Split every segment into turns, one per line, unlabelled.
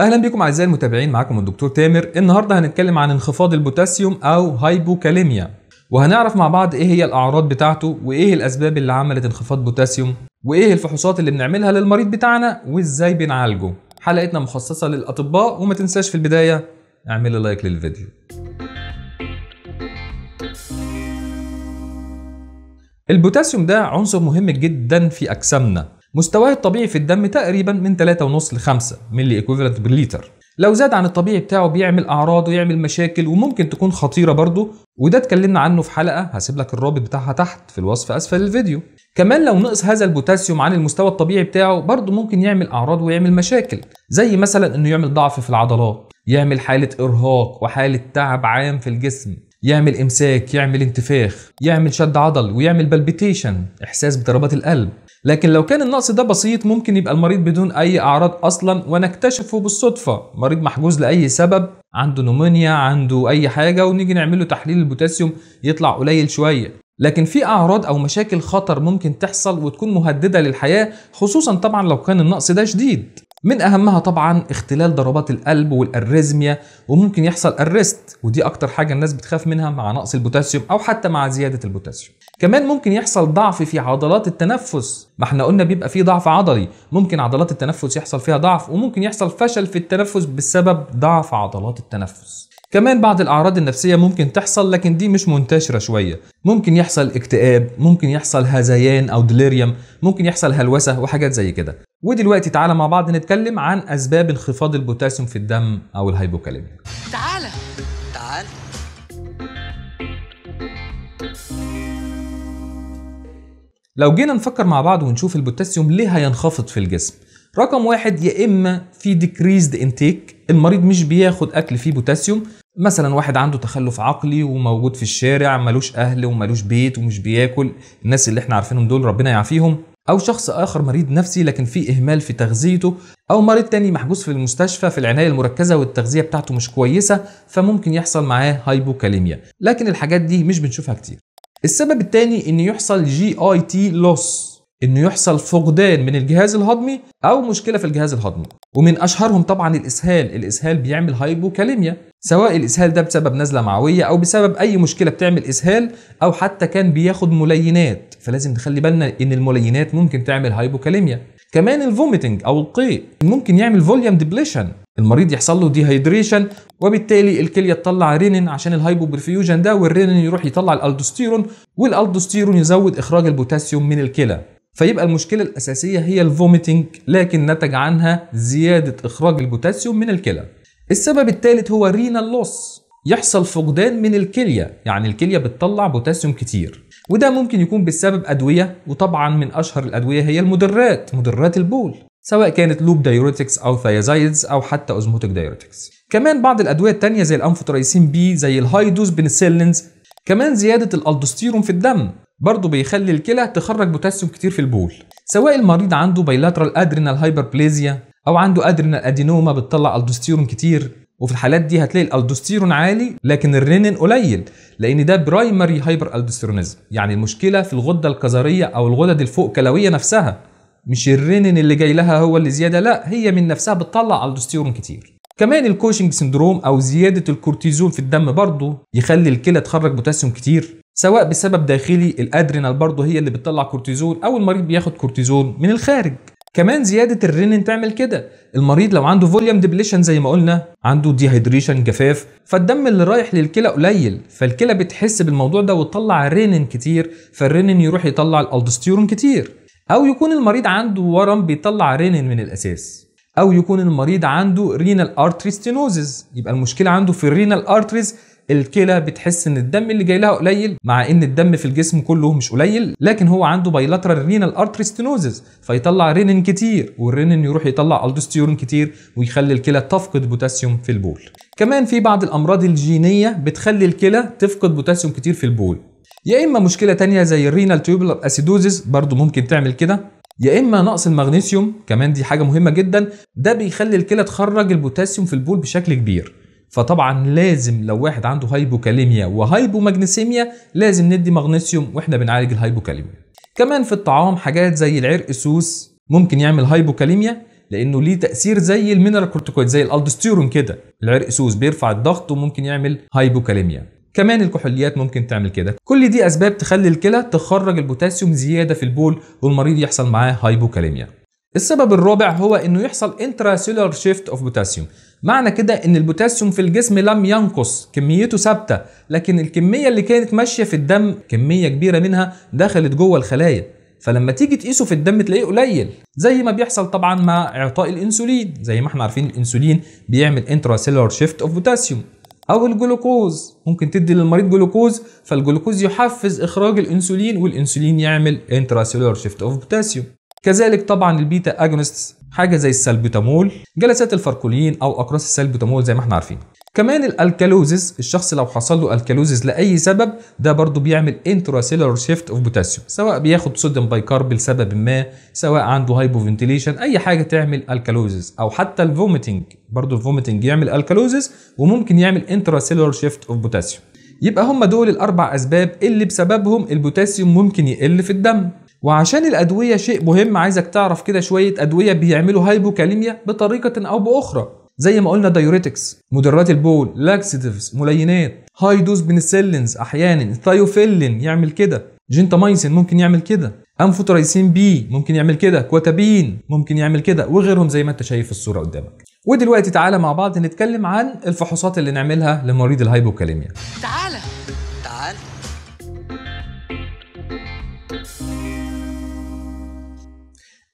اهلا بكم اعزائي المتابعين معاكم الدكتور تامر النهارده هنتكلم عن انخفاض البوتاسيوم او هايبوكاليميا وهنعرف مع بعض ايه هي الاعراض بتاعته وايه الاسباب اللي عملت انخفاض بوتاسيوم وايه الفحوصات اللي بنعملها للمريض بتاعنا وازاي بنعالجه حلقتنا مخصصه للاطباء وما تنساش في البدايه اعمل لايك للفيديو البوتاسيوم ده عنصر مهم جدا في اجسامنا مستواه الطبيعي في الدم تقريبا من 3.5 ل 5 ملي ايكوفالنت بالليتر لو زاد عن الطبيعي بتاعه بيعمل اعراض ويعمل مشاكل وممكن تكون خطيره برضه وده اتكلمنا عنه في حلقه هسيب لك الرابط بتاعها تحت في الوصف اسفل الفيديو كمان لو نقص هذا البوتاسيوم عن المستوى الطبيعي بتاعه برضه ممكن يعمل اعراض ويعمل مشاكل زي مثلا انه يعمل ضعف في العضلات يعمل حاله ارهاق وحاله تعب عام في الجسم يعمل امساك يعمل انتفاخ يعمل شد عضل ويعمل بالبيتيشن احساس بضربات القلب لكن لو كان النقص ده بسيط ممكن يبقى المريض بدون اي اعراض اصلا ونكتشفه بالصدفه مريض محجوز لاي سبب عنده نومونيا عنده اي حاجه ونيجي نعمل له تحليل البوتاسيوم يطلع قليل شويه لكن في اعراض او مشاكل خطر ممكن تحصل وتكون مهدده للحياه خصوصا طبعا لو كان النقص ده شديد من اهمها طبعا اختلال ضربات القلب والاريزميا وممكن يحصل الريست ودي اكتر حاجه الناس بتخاف منها مع نقص البوتاسيوم او حتى مع زياده البوتاسيوم كمان ممكن يحصل ضعف في عضلات التنفس ما احنا قلنا بيبقى في ضعف عضلي ممكن عضلات التنفس يحصل فيها ضعف وممكن يحصل فشل في التنفس بسبب ضعف عضلات التنفس كمان بعض الأعراض النفسية ممكن تحصل لكن دي مش منتشرة شوية ممكن يحصل اكتئاب ممكن يحصل هذيان أو ديليريوم ممكن يحصل هلوسة وحاجات زي كده ودلوقتي تعالى مع بعض نتكلم عن أسباب انخفاض البوتاسيوم في الدم أو الهايبوكاليميا تعالى تعالى لو جينا نفكر مع بعض ونشوف البوتاسيوم ليه هينخفض في الجسم رقم واحد يا اما في ديكريزد انتيك المريض مش بياخد اكل فيه بوتاسيوم مثلا واحد عنده تخلف عقلي وموجود في الشارع ملوش اهل وملوش بيت ومش بياكل الناس اللي احنا عارفينهم دول ربنا يعافيهم او شخص اخر مريض نفسي لكن في اهمال في تغذيته او مريض تاني محجوز في المستشفى في العنايه المركزه والتغذيه بتاعته مش كويسه فممكن يحصل معاه هايبوكاليميا لكن الحاجات دي مش بنشوفها كتير السبب التاني ان يحصل جي اي تي لوس انه يحصل فقدان من الجهاز الهضمي او مشكله في الجهاز الهضمي ومن اشهرهم طبعا الاسهال الاسهال بيعمل هايبوكاليميا سواء الاسهال ده بسبب نزله معويه او بسبب اي مشكله بتعمل اسهال او حتى كان بياخد ملينات فلازم نخلي بالنا ان الملينات ممكن تعمل هايبوكاليميا كمان الفوميتنج او القيء ممكن يعمل فوليوم ديبليشن المريض يحصل له ديهايدريشن وبالتالي الكليه تطلع رينين عشان الهايبوبرفيوجن ده والرينين يروح يطلع الالدوستيرون والالدوستيرون يزود اخراج البوتاسيوم من الكلى فيبقى المشكله الاساسيه هي الفوميتنج لكن نتج عنها زياده اخراج البوتاسيوم من الكلى السبب الثالث هو رينال لوس يحصل فقدان من الكليه يعني الكليه بتطلع بوتاسيوم كتير وده ممكن يكون بسبب ادويه وطبعا من اشهر الادويه هي المدرات مدرات البول سواء كانت لوب دايوريتكس او ثيازايدز او حتى أزموتك دايوريتكس كمان بعض الادويه التانية زي الانفوترايسين بي زي الهايدوز بنسيلينز كمان زياده الألدوستيروم في الدم برضه بيخلي الكلى تخرج بوتاسيوم كتير في البول سواء المريض عنده بايلاترال ادرينال هايبربليزيا او عنده ادرينال ادينوما بتطلع الدوستيرون كتير وفي الحالات دي هتلاقي الالدوستيرون عالي لكن الرينين قليل لان ده برايمري هايبر الدوستيرونيزم يعني المشكله في الغده الكظريه او الغدد الفوق كلويه نفسها مش الرينين اللي جاي لها هو اللي زياده لا هي من نفسها بتطلع الدوستيرون كتير كمان الكوشنج سندروم او زياده الكورتيزون في الدم برضه يخلي الكلى تخرج بوتاسيوم كتير سواء بسبب داخلي الادرينال برضه هي اللي بتطلع كورتيزون او المريض بياخد كورتيزون من الخارج كمان زياده الرينين تعمل كده المريض لو عنده فوليوم ديبليشن زي ما قلنا عنده ديهيدريشن جفاف فالدم اللي رايح للكلى قليل فالكلى بتحس بالموضوع ده وتطلع رينين كتير فالرينين يروح يطلع الالدوستيرون كتير او يكون المريض عنده ورم بيطلع رينين من الاساس او يكون المريض عنده رينال ارتري ستينوزز يبقى المشكله عنده في الرينال ارتريز الكلى بتحس ان الدم اللي جاي لها قليل مع ان الدم في الجسم كله مش قليل لكن هو عنده بايلاترال رينال ارتريستينوزز فيطلع رينين كتير والرينين يروح يطلع الدوستيرون كتير ويخلي الكلى تفقد بوتاسيوم في البول كمان في بعض الامراض الجينيه بتخلي الكلى تفقد بوتاسيوم كتير في البول يا اما مشكله تانية زي الرينال تيوبولر اسيدوزز برضو ممكن تعمل كده يا اما نقص المغنيسيوم كمان دي حاجه مهمه جدا ده بيخلي الكلى تخرج البوتاسيوم في البول بشكل كبير فطبعا لازم لو واحد عنده هايبوكاليميا وهايبوماجنيسيميا لازم ندي مغنيسيوم واحنا بنعالج الهايبوكاليميا كمان في الطعام حاجات زي العرق سوس ممكن يعمل هايبوكاليميا لانه ليه تاثير زي المينرال كورتيكويد زي الالدوستيرون كده العرق سوس بيرفع الضغط وممكن يعمل هايبوكاليميا كمان الكحوليات ممكن تعمل كده كل دي اسباب تخلي الكلى تخرج البوتاسيوم زياده في البول والمريض يحصل معاه هايبوكاليميا السبب الرابع هو انه يحصل انتراسيلولار شيفت اوف بوتاسيوم معنى كده ان البوتاسيوم في الجسم لم ينقص كميته ثابته لكن الكميه اللي كانت ماشيه في الدم كميه كبيره منها دخلت جوه الخلايا فلما تيجي تقيسه في الدم تلاقيه قليل زي ما بيحصل طبعا مع اعطاء الانسولين زي ما احنا عارفين الانسولين بيعمل انتراسيلولار شيفت اوف بوتاسيوم او الجلوكوز ممكن تدي للمريض جلوكوز فالجلوكوز يحفز اخراج الانسولين والانسولين يعمل انتراسيلولار شيفت اوف بوتاسيوم كذلك طبعا البيتا اجونست حاجه زي السلبوتامول جلسات الفاركولين او اقراص السلبوتامول زي ما احنا عارفين كمان الالكالوزيس الشخص لو حصل له الكالوزيس لاي سبب ده برضو بيعمل انتراسيلولار شيفت اوف بوتاسيوم سواء بياخد صوديوم بايكارب لسبب ما سواء عنده هايبوفنتيليشن اي حاجه تعمل الكالوزيس او حتى الفوميتنج برضو الفوميتنج يعمل الكالوزيس وممكن يعمل انتراسيلولار شيفت اوف بوتاسيوم يبقى هم دول الاربع اسباب اللي بسببهم البوتاسيوم ممكن يقل في الدم وعشان الأدوية شيء مهم عايزك تعرف كده شوية أدوية بيعملوا هايبوكاليميا بطريقة أو بأخرى زي ما قلنا دايوريتكس مدرات البول لاكسيتيفز ملينات هاي دوز بنسلينز احيانا ثايوفيلين يعمل كده جنتامايسين ممكن يعمل كده امفوترايسين بي ممكن يعمل كده كواتابين ممكن يعمل كده وغيرهم زي ما انت شايف الصوره قدامك ودلوقتي تعالى مع بعض نتكلم عن الفحوصات اللي نعملها لمريض الهايبوكاليميا تعالى تعالى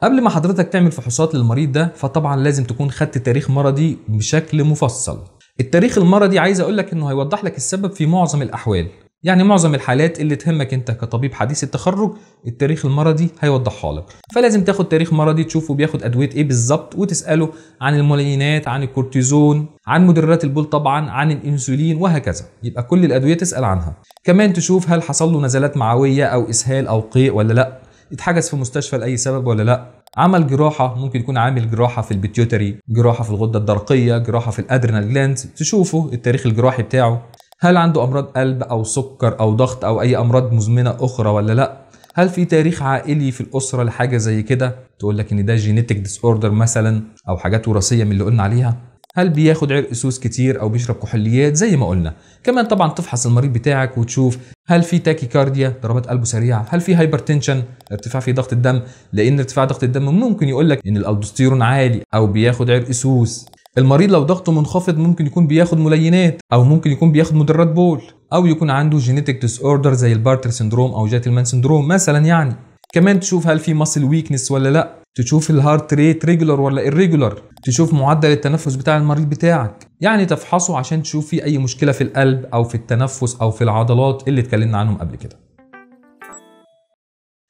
قبل ما حضرتك تعمل فحوصات للمريض ده فطبعا لازم تكون خدت تاريخ مرضي بشكل مفصل التاريخ المرضي عايز اقول لك انه هيوضح لك السبب في معظم الاحوال يعني معظم الحالات اللي تهمك انت كطبيب حديث التخرج التاريخ المرضي هيوضحها لك فلازم تاخد تاريخ مرضي تشوفه بياخد ادويه ايه بالظبط وتساله عن الملينات عن الكورتيزون عن مدرات البول طبعا عن الانسولين وهكذا يبقى كل الادويه تسال عنها كمان تشوف هل حصل له نزلات معويه او اسهال او قيء ولا لا يتحجز في مستشفى لاي سبب ولا لا عمل جراحة ممكن يكون عامل جراحة في البيتيوتري جراحة في الغدة الدرقية جراحة في الأدرينال جلاند تشوفوا التاريخ الجراحي بتاعه هل عنده أمراض قلب أو سكر أو ضغط أو أي أمراض مزمنة أخرى ولا لأ هل في تاريخ عائلي في الأسرة لحاجة زي كده تقول لك إن ده جينيتك ديس أوردر مثلا أو حاجات وراثية من اللي قلنا عليها هل بياخد عرق سوس كتير او بيشرب كحوليات زي ما قلنا كمان طبعا تفحص المريض بتاعك وتشوف هل في تاكيكارديا ضربات قلبه سريعه هل في هايبرتنشن ارتفاع في ضغط الدم لان ارتفاع ضغط الدم ممكن يقول لك ان الالدوستيرون عالي او بياخد عرق سوس المريض لو ضغطه منخفض ممكن يكون بياخد ملينات او ممكن يكون بياخد مدرات بول او يكون عنده جينيتك ديس اوردر زي البارتر سندروم او جاتلمان سندروم مثلا يعني كمان تشوف هل في ماسل ويكنس ولا لا تشوف الهارت ريت ريجولار ولا irregular تشوف معدل التنفس بتاع المريض بتاعك يعني تفحصه عشان تشوف في اي مشكله في القلب او في التنفس او في العضلات اللي اتكلمنا عنهم قبل كده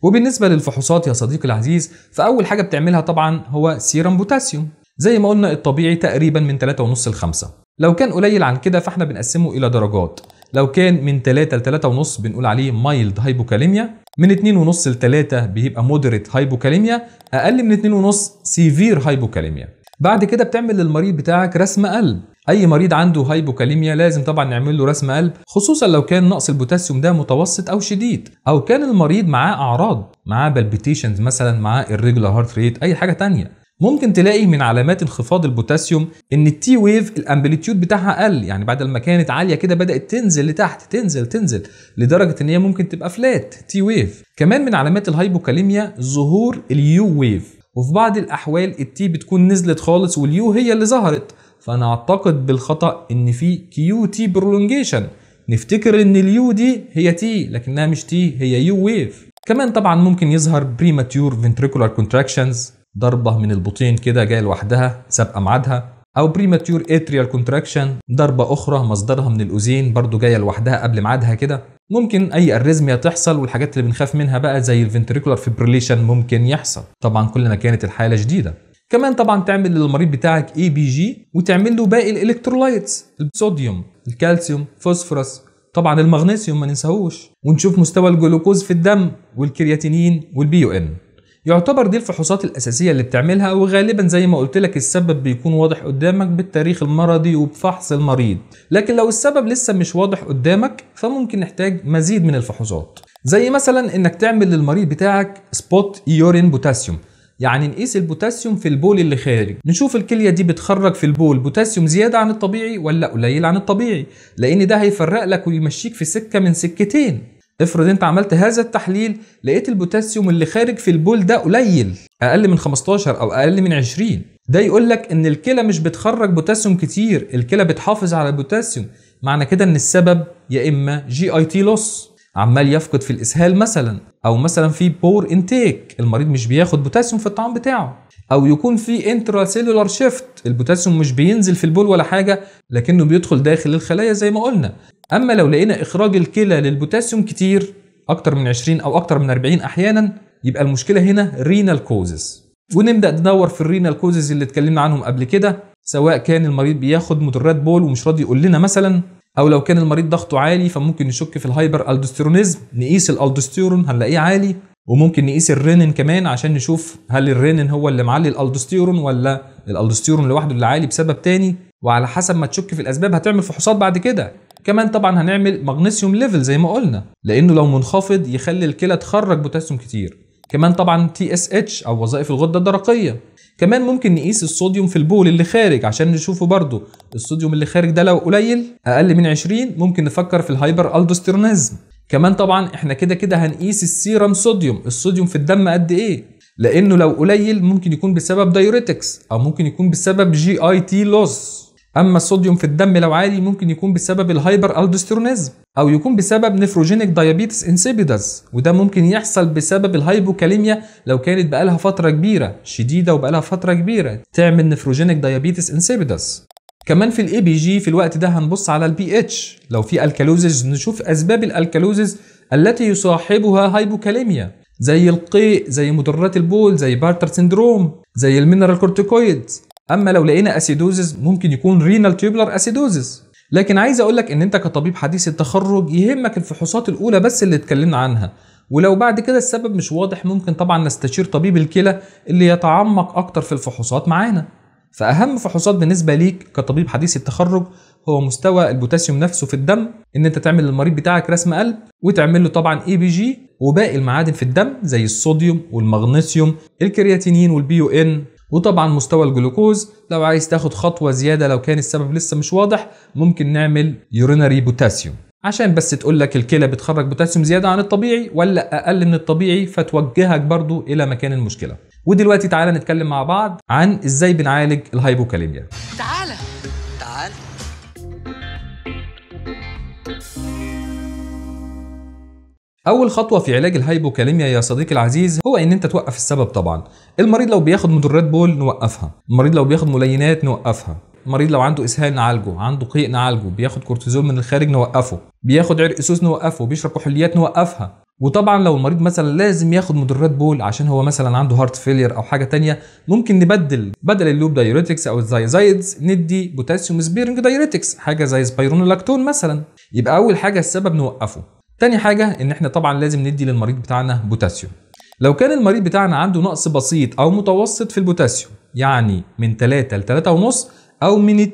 وبالنسبه للفحوصات يا صديقي العزيز فاول حاجه بتعملها طبعا هو سيرم بوتاسيوم زي ما قلنا الطبيعي تقريبا من 3.5 ل 5 لو كان قليل عن كده فاحنا بنقسمه الى درجات لو كان من 3 ل 3.5 بنقول عليه مايلد هايبوكاليميا من 2.5 ل 3 بيبقى مودريت هايبوكاليميا اقل من 2.5 سيفير هايبوكاليميا بعد كده بتعمل للمريض بتاعك رسم قلب اي مريض عنده هايبوكاليميا لازم طبعا نعمل له رسم قلب خصوصا لو كان نقص البوتاسيوم ده متوسط او شديد او كان المريض معاه اعراض معاه بالبيتيشنز مثلا معاه الريجولار هارت ريت اي حاجه تانية ممكن تلاقي من علامات انخفاض البوتاسيوم ان التي ويف الامبليتيود بتاعها قل يعني بدل ما كانت عاليه كده بدات تنزل لتحت تنزل تنزل لدرجه ان هي ممكن تبقى فلات تي ويف كمان من علامات الهايبوكاليميا ظهور اليو ويف وفي بعض الأحوال التي بتكون نزلت خالص واليو هي اللي ظهرت فأنا أعتقد بالخطأ إن في كيو تي برولونجيشن نفتكر إن اليو دي هي تي لكنها مش تي هي يو ويف كمان طبعا ممكن يظهر بريماتيور ventricular contractions ضربة من البطين كده جاية لوحدها سابقة ميعادها أو premature atrial contraction ضربة أخرى مصدرها من الأوزين برضو جاية لوحدها قبل ميعادها كده ممكن أي اريزميا تحصل والحاجات اللي بنخاف منها بقى زي الفنتريكولار فيبريليشن ممكن يحصل طبعا كل ما كانت الحالة شديدة كمان طبعا تعمل للمريض بتاعك اي بي جي وتعمل له باقي الالكترولايتس الصوديوم الكالسيوم فوسفورس طبعا المغنيسيوم ما ننساهوش ونشوف مستوى الجلوكوز في الدم والكرياتينين والبي يو ان يعتبر دي الفحوصات الأساسية اللي بتعملها وغالبا زي ما قلت لك السبب بيكون واضح قدامك بالتاريخ المرضي وبفحص المريض لكن لو السبب لسه مش واضح قدامك فممكن نحتاج مزيد من الفحوصات زي مثلا انك تعمل للمريض بتاعك سبوت يورين بوتاسيوم يعني نقيس البوتاسيوم في البول اللي خارج نشوف الكلية دي بتخرج في البول بوتاسيوم زيادة عن الطبيعي ولا قليل عن الطبيعي لأن ده هيفرق لك ويمشيك في سكة من سكتين افرض انت عملت هذا التحليل لقيت البوتاسيوم اللي خارج في البول ده قليل اقل من 15 او اقل من 20 ده يقول لك ان الكلى مش بتخرج بوتاسيوم كتير الكلى بتحافظ على البوتاسيوم معنى كده ان السبب يا اما جي اي تي لوس عمال يفقد في الاسهال مثلا او مثلا في بور انتيك المريض مش بياخد بوتاسيوم في الطعام بتاعه او يكون في انترا سيلولار شيفت البوتاسيوم مش بينزل في البول ولا حاجه لكنه بيدخل داخل الخلايا زي ما قلنا اما لو لقينا اخراج الكلى للبوتاسيوم كتير اكتر من 20 او اكتر من 40 احيانا يبقى المشكله هنا رينال كوزز ونبدا ندور في الرينال كوزز اللي اتكلمنا عنهم قبل كده سواء كان المريض بياخد مضرات بول ومش راضي يقول لنا مثلا او لو كان المريض ضغطه عالي فممكن نشك في الهايبر الدوستيرونيزم نقيس الالدوستيرون هنلاقيه عالي وممكن نقيس الرينين كمان عشان نشوف هل الرينين هو اللي معلي الالدوستيرون ولا الالدوستيرون لوحده اللي عالي بسبب تاني وعلى حسب ما تشك في الاسباب هتعمل فحوصات بعد كده كمان طبعا هنعمل مغنيسيوم ليفل زي ما قلنا لانه لو منخفض يخلي الكلى تخرج بوتاسيوم كتير كمان طبعا تي اس اتش او وظائف الغده الدرقيه كمان ممكن نقيس الصوديوم في البول اللي خارج عشان نشوفه برضه الصوديوم اللي خارج ده لو قليل اقل من 20 ممكن نفكر في الهايبر الدوستيرونيزم كمان طبعا احنا كده كده هنقيس السيرم صوديوم الصوديوم في الدم قد ايه لانه لو قليل ممكن يكون بسبب دايوريتكس او ممكن يكون بسبب جي اي تي لوس اما الصوديوم في الدم لو عالي ممكن يكون بسبب الهايبر الدوستيرونيزم او يكون بسبب نيفروجينيك دايابيتس انسيبيدس وده ممكن يحصل بسبب الهايبوكاليميا لو كانت بقالها فتره كبيره شديده وبقالها فتره كبيره تعمل نيفروجينيك دايابيتس انسيبيدس كمان في الاي بي جي في الوقت ده هنبص على البي اتش لو في الكالوزز نشوف اسباب الالكالوزز التي يصاحبها هايبوكاليميا زي القيء زي مدرات البول زي بارتر سندروم زي المينرال كورتيكويد اما لو لقينا اسيدوزز ممكن يكون رينال تيوبلر اسيدوزز لكن عايز اقول لك ان انت كطبيب حديث التخرج يهمك الفحوصات الاولى بس اللي اتكلمنا عنها ولو بعد كده السبب مش واضح ممكن طبعا نستشير طبيب الكلى اللي يتعمق اكتر في الفحوصات معانا فاهم فحوصات بالنسبه ليك كطبيب حديث التخرج هو مستوى البوتاسيوم نفسه في الدم ان انت تعمل للمريض بتاعك رسم قلب وتعمل له طبعا اي بي جي وباقي المعادن في الدم زي الصوديوم والمغنيسيوم الكرياتينين والبي يو ان وطبعا مستوى الجلوكوز لو عايز تاخد خطوة زيادة لو كان السبب لسه مش واضح ممكن نعمل يورينري بوتاسيوم عشان بس تقول لك الكلى بتخرج بوتاسيوم زيادة عن الطبيعي ولا أقل من الطبيعي فتوجهك برضو إلى مكان المشكلة ودلوقتي تعالى نتكلم مع بعض عن إزاي بنعالج الهايبوكاليميا تعالى تعالى اول خطوه في علاج الهايبوكاليميا يا صديقي العزيز هو ان انت توقف السبب طبعا المريض لو بياخد مدرات بول نوقفها المريض لو بياخد ملينات نوقفها المريض لو عنده اسهال نعالجه عنده قيء نعالجه بياخد كورتيزون من الخارج نوقفه بياخد عرق سوس نوقفه بيشرب كحوليات نوقفها وطبعا لو المريض مثلا لازم ياخد مدرات بول عشان هو مثلا عنده هارت فيلير او حاجه تانية ممكن نبدل بدل اللوب دايوريتكس او الزايزايدز ندي بوتاسيوم سبيرنج دايوريتكس حاجه زي سبيرونولاكتون مثلا يبقى اول حاجه السبب نوقفه تاني حاجة ان احنا طبعا لازم ندي للمريض بتاعنا بوتاسيوم لو كان المريض بتاعنا عنده نقص بسيط او متوسط في البوتاسيوم يعني من 3 ل 3.5 او من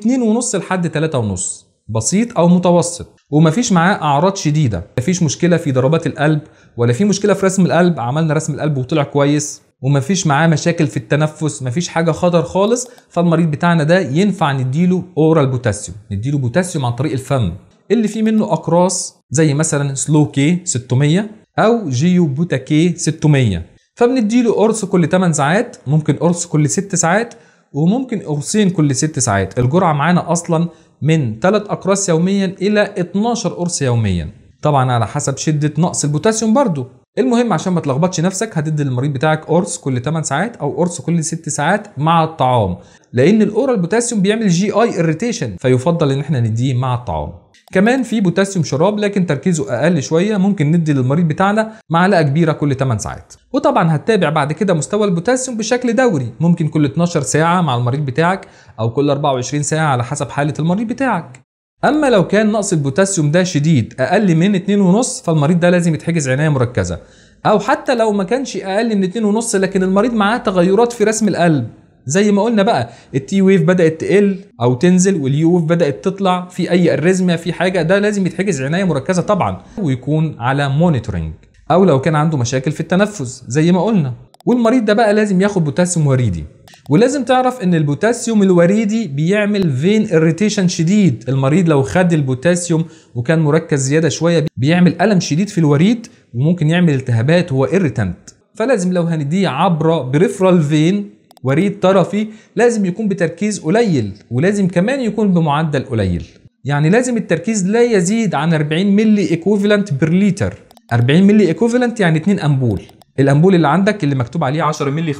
2.5 لحد 3.5 بسيط او متوسط ومفيش معاه اعراض شديده مفيش مشكله في ضربات القلب ولا في مشكله في رسم القلب عملنا رسم القلب وطلع كويس ومفيش معاه مشاكل في التنفس مفيش حاجه خطر خالص فالمريض بتاعنا ده ينفع نديله اورال بوتاسيوم نديله بوتاسيوم عن طريق الفم اللي فيه منه اقراص زي مثلا سلو كي 600 او جيو بوتا كي 600 فبنديله قرص كل 8 ساعات ممكن قرص كل 6 ساعات وممكن قرصين كل 6 ساعات الجرعه معانا اصلا من 3 اقراص يوميا الى 12 قرص يوميا طبعا على حسب شده نقص البوتاسيوم برضو المهم عشان ما تلخبطش نفسك هتدي للمريض بتاعك قرص كل 8 ساعات او قرص كل 6 ساعات مع الطعام لان الاورال بوتاسيوم بيعمل جي اي اريتيشن فيفضل ان احنا نديه مع الطعام كمان في بوتاسيوم شراب لكن تركيزه اقل شويه ممكن ندي للمريض بتاعنا معلقه كبيره كل 8 ساعات وطبعا هتتابع بعد كده مستوى البوتاسيوم بشكل دوري ممكن كل 12 ساعه مع المريض بتاعك او كل 24 ساعه على حسب حاله المريض بتاعك اما لو كان نقص البوتاسيوم ده شديد اقل من 2.5 فالمريض ده لازم يتحجز عنايه مركزه او حتى لو ما كانش اقل من 2.5 لكن المريض معاه تغيرات في رسم القلب زي ما قلنا بقى التي ويف بدات تقل او تنزل واليو ويف بدات تطلع في اي اريزميا في حاجه ده لازم يتحجز عنايه مركزه طبعا ويكون على مونيتورنج او لو كان عنده مشاكل في التنفس زي ما قلنا والمريض ده بقى لازم ياخد بوتاسيوم وريدي ولازم تعرف ان البوتاسيوم الوريدي بيعمل فين اريتيشن شديد المريض لو خد البوتاسيوم وكان مركز زياده شويه بيعمل الم شديد في الوريد وممكن يعمل التهابات هو اريتنت فلازم لو هنديه عبر بريفرال فين وريد طرفي لازم يكون بتركيز قليل ولازم كمان يكون بمعدل قليل يعني لازم التركيز لا يزيد عن 40 ملي ايكوفالنت بير لتر 40 ملي ايكوفالنت يعني 2 امبول الامبول اللي عندك اللي مكتوب عليه 10 ملي 15%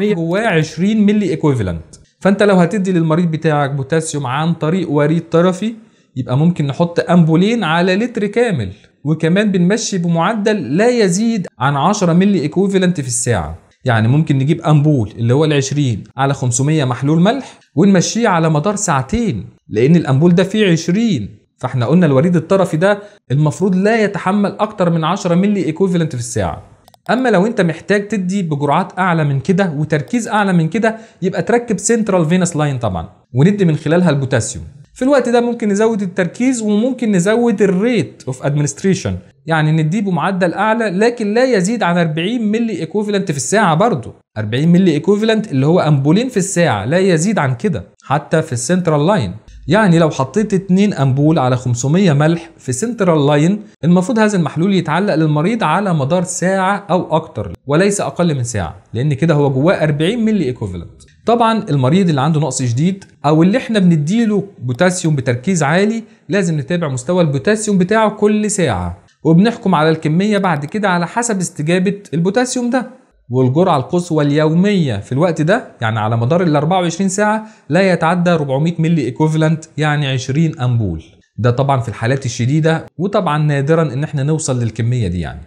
جواه 20 ملي ايكوفالنت فانت لو هتدي للمريض بتاعك بوتاسيوم عن طريق وريد طرفي يبقى ممكن نحط امبولين على لتر كامل وكمان بنمشي بمعدل لا يزيد عن 10 ملي ايكوفالنت في الساعه يعني ممكن نجيب امبول اللي هو ال20 على 500 محلول ملح ونمشيه على مدار ساعتين لان الامبول ده فيه 20 فاحنا قلنا الوريد الطرفي ده المفروض لا يتحمل اكتر من 10 ملي إيكوفيلنت في الساعه اما لو انت محتاج تدي بجرعات اعلى من كده وتركيز اعلى من كده يبقى تركب سنترال فينس لاين طبعا وندي من خلالها البوتاسيوم في الوقت ده ممكن نزود التركيز وممكن نزود الريت اوف ادمنستريشن يعني نديله معدل اعلى لكن لا يزيد عن 40 ملي ايكوفالنت في الساعه برضه 40 ملي ايكوفالنت اللي هو امبولين في الساعه لا يزيد عن كده حتى في السنترال لاين يعني لو حطيت 2 امبول على 500 ملح في سنترال لاين المفروض هذا المحلول يتعلق للمريض على مدار ساعه او اكتر وليس اقل من ساعه لان كده هو جواه 40 ملي ايكوفالنت طبعا المريض اللي عنده نقص شديد او اللي احنا بنديله بوتاسيوم بتركيز عالي لازم نتابع مستوى البوتاسيوم بتاعه كل ساعه وبنحكم على الكميه بعد كده على حسب استجابه البوتاسيوم ده والجرعة القصوى اليومية في الوقت ده يعني على مدار ال 24 ساعة لا يتعدى 400 ملي ايكوفلنت يعني 20 أمبول ده طبعا في الحالات الشديدة وطبعا نادرا ان احنا نوصل للكمية دي يعني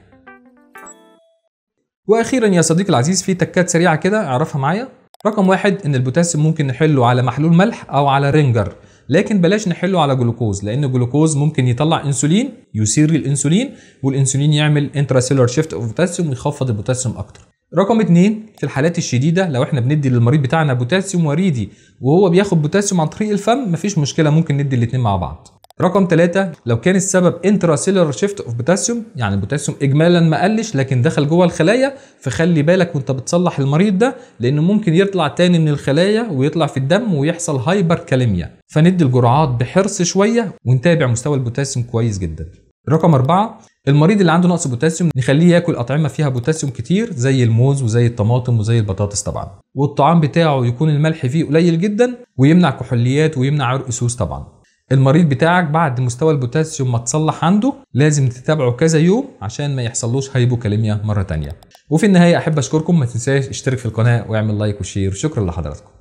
واخيرا يا صديقي العزيز في تكات سريعة كده اعرفها معايا رقم واحد ان البوتاسيوم ممكن نحله على محلول ملح او على رينجر لكن بلاش نحله على جلوكوز لان الجلوكوز ممكن يطلع انسولين يثير الانسولين والانسولين يعمل انتراسيلولار شيفت اوف بوتاسيوم ويخفض البوتاسيوم اكتر رقم اتنين في الحالات الشديده لو احنا بندي للمريض بتاعنا بوتاسيوم وريدي وهو بياخد بوتاسيوم عن طريق الفم مفيش مشكله ممكن ندي الاتنين مع بعض رقم تلاتة لو كان السبب انتراسيلر شيفت اوف بوتاسيوم يعني البوتاسيوم اجمالا ما قلش لكن دخل جوه الخلايا فخلي بالك وانت بتصلح المريض ده لانه ممكن يطلع تاني من الخلايا ويطلع في الدم ويحصل هايبر كاليميا فندي الجرعات بحرص شويه ونتابع مستوى البوتاسيوم كويس جدا رقم أربعة المريض اللي عنده نقص بوتاسيوم نخليه ياكل أطعمة فيها بوتاسيوم كتير زي الموز وزي الطماطم وزي البطاطس طبعا والطعام بتاعه يكون الملح فيه قليل جدا ويمنع كحوليات ويمنع عرق سوس طبعا المريض بتاعك بعد مستوى البوتاسيوم ما تصلح عنده لازم تتابعه كذا يوم عشان ما يحصلوش هايبوكاليميا مرة تانية وفي النهاية أحب أشكركم ما تنساش اشترك في القناة واعمل لايك وشير شكرا لحضراتكم